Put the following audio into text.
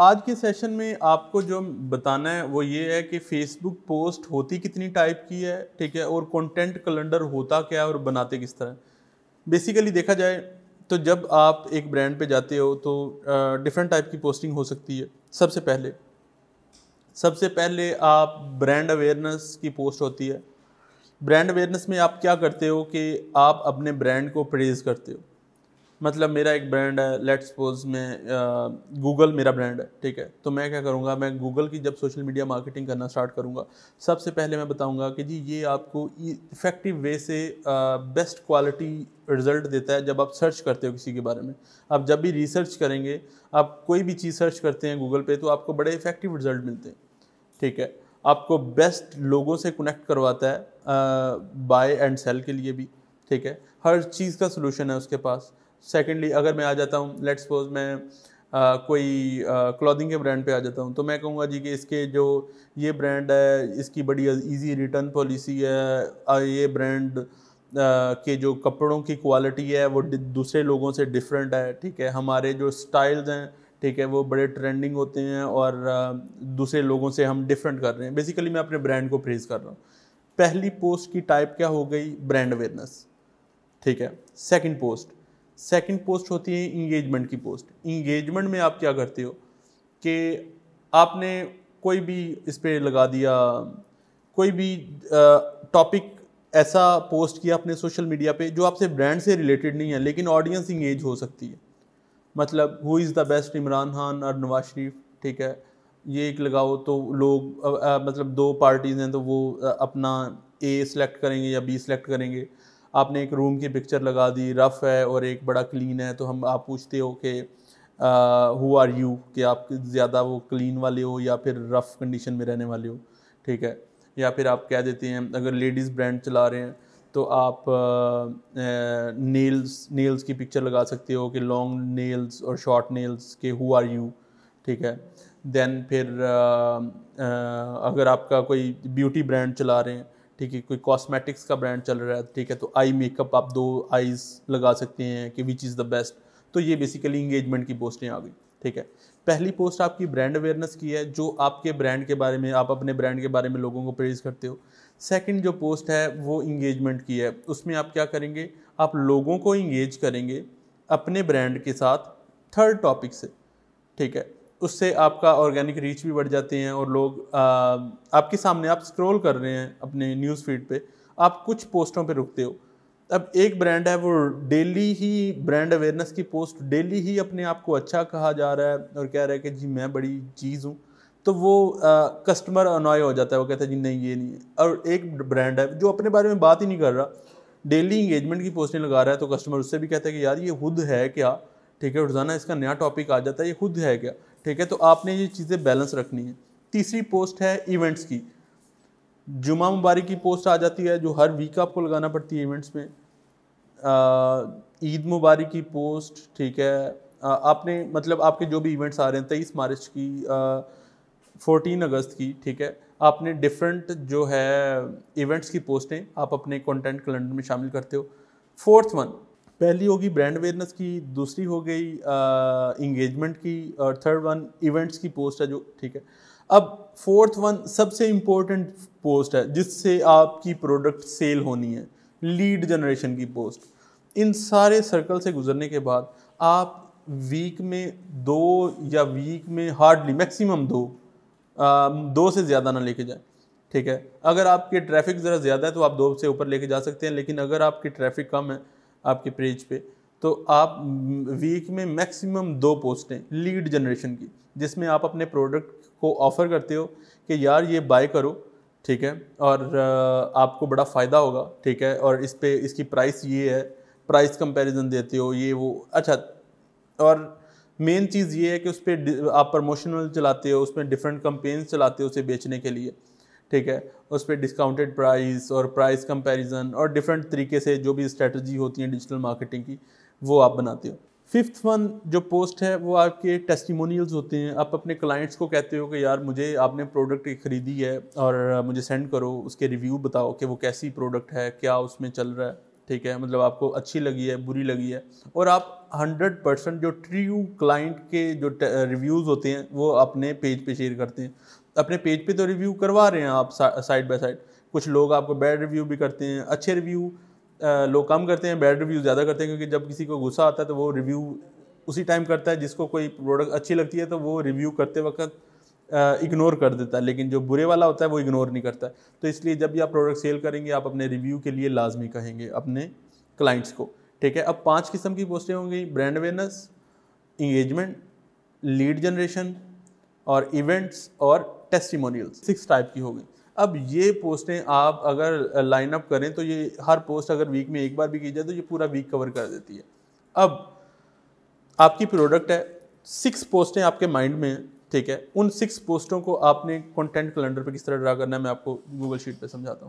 आज के सेशन में आपको जो बताना है वो ये है कि फेसबुक पोस्ट होती कितनी टाइप की है ठीक है और कंटेंट कैलेंडर होता क्या है और बनाते किस तरह बेसिकली देखा जाए तो जब आप एक ब्रांड पे जाते हो तो डिफरेंट टाइप की पोस्टिंग हो सकती है सबसे पहले सबसे पहले आप ब्रांड अवेयरनेस की पोस्ट होती है ब्रांड अवेयरनेस में आप क्या करते हो कि आप अपने ब्रांड को प्रेज़ करते हो मतलब मेरा एक ब्रांड है लेट सपोज में गूगल मेरा ब्रांड है ठीक है तो मैं क्या करूँगा मैं गूगल की जब सोशल मीडिया मार्केटिंग करना स्टार्ट करूँगा सबसे पहले मैं बताऊँगा कि जी ये आपको इफ़ेक्टिव वे से बेस्ट क्वालिटी रिजल्ट देता है जब आप सर्च करते हो किसी के बारे में आप जब भी रिसर्च करेंगे आप कोई भी चीज़ सर्च करते हैं गूगल पे तो आपको बड़े इफ़ेक्टिव रिजल्ट मिलते हैं ठीक है आपको बेस्ट लोगों से कनेक्ट करवाता है बाय एंड सेल के लिए भी ठीक है हर चीज़ का सोल्यूशन है उसके पास सेकेंडली अगर मैं आ जाता हूँ लेट सपोज मैं आ, कोई क्लॉथिंग के ब्रांड पे आ जाता हूँ तो मैं कहूँगा जी कि इसके जो ये ब्रांड है इसकी बड़ी इजी रिटर्न पॉलिसी है ये ब्रांड के जो कपड़ों की क्वालिटी है वो दूसरे लोगों से डिफरेंट है ठीक है हमारे जो स्टाइल्स हैं ठीक है वो बड़े ट्रेंडिंग होते हैं और दूसरे लोगों से हम डिफरेंट कर रहे हैं बेसिकली मैं अपने ब्रांड को प्रेज कर रहा हूँ पहली पोस्ट की टाइप क्या हो गई ब्रांड अवेयरनेस ठीक है सेकंड पोस्ट सेकंड पोस्ट होती है इंगेजमेंट की पोस्ट इंगेजमेंट में आप क्या करते हो कि आपने कोई भी इस पर लगा दिया कोई भी टॉपिक ऐसा पोस्ट किया अपने सोशल मीडिया पे जो आपसे ब्रांड से रिलेटेड नहीं है लेकिन ऑडियंस इंगेज हो सकती है मतलब who is the best Imran Khan और नवाज शरीफ ठीक है ये एक लगाओ तो लोग आ, आ, मतलब दो पार्टीज़ हैं तो वो आ, अपना ए सेलेक्ट करेंगे या बी सेलेक्ट करेंगे आपने एक रूम की पिक्चर लगा दी रफ़ है और एक बड़ा क्लीन है तो हम आप पूछते हो कि हु आर यू कि आप ज़्यादा वो क्लीन वाले हो या फिर रफ़ कंडीशन में रहने वाले हो ठीक है या फिर आप कह देते हैं अगर लेडीज़ ब्रांड चला रहे हैं तो आप नेल्स नेल्स की पिक्चर लगा सकते हो कि लॉन्ग नेल्स और शॉर्ट नेल्स के हु आर यू ठीक है दैन फिर आ, आ, अगर आपका कोई ब्यूटी ब्रांड चला रहे हैं ठीक है कोई कॉस्मेटिक्स का ब्रांड चल रहा है ठीक है तो आई मेकअप आप दो आईज लगा सकते हैं कि विच इज़ द बेस्ट तो ये बेसिकली इंगेजमेंट की पोस्टें आ गई ठीक है पहली पोस्ट आपकी ब्रांड अवेयरनेस की है जो आपके ब्रांड के बारे में आप अपने ब्रांड के बारे में लोगों को प्रेज करते हो सेकंड जो पोस्ट है वो इंगेजमेंट की है उसमें आप क्या करेंगे आप लोगों को इंगेज करेंगे अपने ब्रांड के साथ थर्ड टॉपिक से ठीक है उससे आपका ऑर्गेनिक रीच भी बढ़ जाती है और लोग आ, आपके सामने आप स्क्रॉल कर रहे हैं अपने न्यूज़ फीड पे आप कुछ पोस्टों पे रुकते हो अब एक ब्रांड है वो डेली ही ब्रांड अवेयरनेस की पोस्ट डेली ही अपने आप को अच्छा कहा जा रहा है और कह रहा है कि जी मैं बड़ी चीज़ हूँ तो वो आ, कस्टमर अनॉय हो जाता है वो कहता है जी नहीं ये नहीं और एक ब्रांड है जो अपने बारे में बात ही नहीं कर रहा डेली इंगेजमेंट की पोस्टें लगा रहा है तो कस्टमर उससे भी कहता है कि यार ये खुद है क्या ठीक है रोज़ाना इसका नया टॉपिक आ जाता है ये खुद है क्या ठीक है तो आपने ये चीज़ें बैलेंस रखनी है तीसरी पोस्ट है इवेंट्स की जुमा मुबारक की पोस्ट आ जाती है जो हर वीक आपको लगाना पड़ती है इवेंट्स में ईद मुबारक की पोस्ट ठीक है आ, आपने मतलब आपके जो भी इवेंट्स आ रहे हैं तेईस मार्च की फोर्टीन अगस्त की ठीक है आपने डिफरेंट जो है इवेंट्स की पोस्टें आप अपने कंटेंट कैलेंडर में शामिल करते हो फोर्थ वन पहली होगी ब्रांड अवेयरनेस की दूसरी हो गई इंगेजमेंट की और थर्ड वन इवेंट्स की पोस्ट है जो ठीक है अब फोर्थ वन सबसे इम्पोर्टेंट पोस्ट है जिससे आपकी प्रोडक्ट सेल होनी है लीड जनरेशन की पोस्ट इन सारे सर्कल से गुजरने के बाद आप वीक में दो या वीक में हार्डली मैक्सिमम दो आ, दो से ज़्यादा ना लेके जाए ठीक है अगर आपके ट्रैफिक ज़रा ज़्यादा है तो आप दो से ऊपर लेके जा सकते हैं लेकिन अगर आपकी ट्रैफिक कम है आपके पेज पे तो आप वीक में मैक्सिमम दो पोस्टें लीड जनरेशन की जिसमें आप अपने प्रोडक्ट को ऑफ़र करते हो कि यार ये बाय करो ठीक है और आपको बड़ा फ़ायदा होगा ठीक है और इस पर इसकी प्राइस ये है प्राइस कंपैरिजन देते हो ये वो अच्छा और मेन चीज़ ये है कि उस पर आप प्रमोशनल चलाते हो उसमें डिफरेंट कंपेन्स चलाते हो उसे बेचने के लिए ठीक है उस पर डिस्काउंटेड प्राइस और प्राइस कंपैरिजन और डिफरेंट तरीके से जो भी स्ट्रेटजी होती हैं डिजिटल मार्केटिंग की वो आप बनाते हो फिफ्थ वन जो पोस्ट है वो आपके टेस्टिमोनियल्स होते हैं आप अपने क्लाइंट्स को कहते हो कि यार मुझे आपने प्रोडक्ट ख़रीदी है और मुझे सेंड करो उसके रिव्यू बताओ कि वो कैसी प्रोडक्ट है क्या उसमें चल रहा है ठीक है मतलब आपको अच्छी लगी है बुरी लगी है और आप हंड्रेड परसेंट जो ट्रू क्लाइंट के जो रिव्यूज़ होते हैं वो अपने पेज पे शेयर करते हैं अपने पेज पे तो रिव्यू करवा रहे हैं आप साइड बाय साइड कुछ लोग आपको बैड रिव्यू भी करते हैं अच्छे रिव्यू लोग कम करते हैं बैड रिव्यू ज़्यादा करते हैं क्योंकि जब किसी को गुस्सा आता है तो वो रिव्यू उसी टाइम करता है जिसको कोई प्रोडक्ट अच्छी लगती है तो वो रिव्यू करते वक्त इग्नोर कर देता है लेकिन जो बुरे वाला होता है वो इग्नोर नहीं करता है तो इसलिए जब भी आप प्रोडक्ट सेल करेंगे आप अपने रिव्यू के लिए लाजमी कहेंगे अपने क्लाइंट्स को ठीक है अब पांच किस्म की पोस्टें होंगी brand awareness engagement lead generation और इवेंट्स और टेस्टिमोनियल सिक्स टाइप की हो गई अब ये पोस्टें आप अगर लाइन अप करें तो ये हर पोस्ट अगर वीक में एक बार भी की जाए तो ये पूरा वीक कवर कर देती है अब आपकी प्रोडक्ट है सिक्स पोस्टें आपके माइंड में हैं ठीक है उन सिक्स पोस्टों को आपने कंटेंट कैलेंडर पे किस तरह ड्रा करना है मैं आपको गूगल शीट पे समझाता हूँ